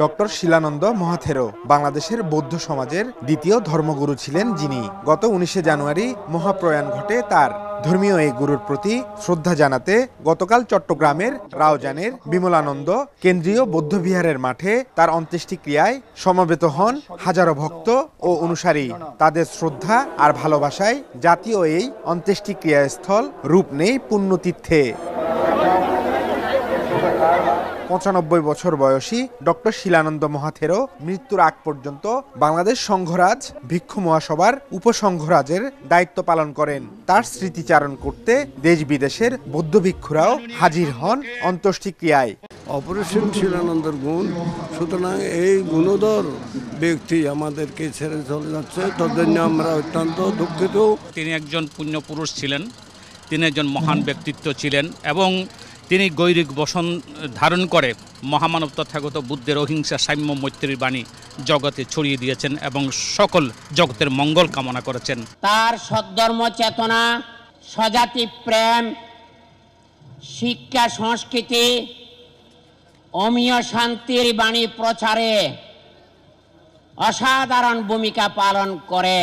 doctor Shilananda Mahathero বাংলাদেশের বৌদ্ধ সমাজের দ্বিতীয় ধর্মগুরু ছিলেন যিনি গত উনিশে জানুয়ারি মহাপ্রয়াণ ঘটে তার ধর্মীয় এই গুরুর প্রতি শ্রদ্ধা জানাতে গতকাল চট্টগ্রামের রাওজানের বিমলানন্দ কেন্দ্রীয় বৌদ্ধবিহারের মাঠে তার অন্ত্যেষ্টিক্রিয়ায় সমবেত হন হাজারো ভক্ত ও অনুসারী তাদের শ্রদ্ধা আর ভালোবাসায় জাতীয় এই অন্ত্যেষ্টিক্রিয়াস্থল রূপ নেই পুণ্যতীর্থে পঁচানব্বই বছর বয়সী ডক্টর শিলানন্দ মহাথেরও মৃত্যুর আগ পর্যন্ত বাংলাদেশ সংঘরাজ ভিক্ষু মহাসভার উপসংঘরাজের দায়িত্ব পালন করেন তার স্মৃতিচারণ করতে দেশ বিদেশের বৌদ্ধ ভিক্ষুরাও হাজির হন অন্ত্যেষ্টিক্রিয়ায় অপরেশন শিলানন্দর গুণ সুতরাং এই গুণধর ব্যক্তি আমাদেরকে ছেড়ে চলে যাচ্ছে তদন্য আমরা অত্যন্ত দুঃখিত তিনি একজন পুণ্যপুরুষ ছিলেন তিনি একজন মহান ব্যক্তিত্ব ছিলেন এবং তিনি গৈরিক বসন ধারণ করে মহামানব তথাগত বুদ্ধের অহিংসা সাম্য মৈত্রীর বাণী জগতে ছড়িয়ে দিয়েছেন এবং সকল জগতের মঙ্গল কামনা করেছেন তার সদ্ধর্ম চেতনা স্বজাতি প্রেম শিক্ষা সংস্কৃতি অমীয় শান্তির বাণী প্রচারে অসাধারণ ভূমিকা পালন করে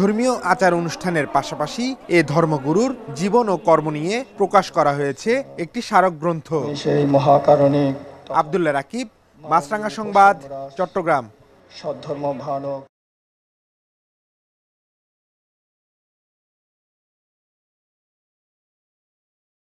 ধর্মীয় আচার অনুষ্ঠানের পাশাপাশি এ ধর্মগুরুর জীবন ও কর্ম নিয়ে প্রকাশ করা হয়েছে একটি স্মারক গ্রন্থ সেই মহাকারণে আবদুল্লাহ রাকিব মাছরাঙ্গা সংবাদ চট্টগ্রাম সদ্ধর্ম ভানক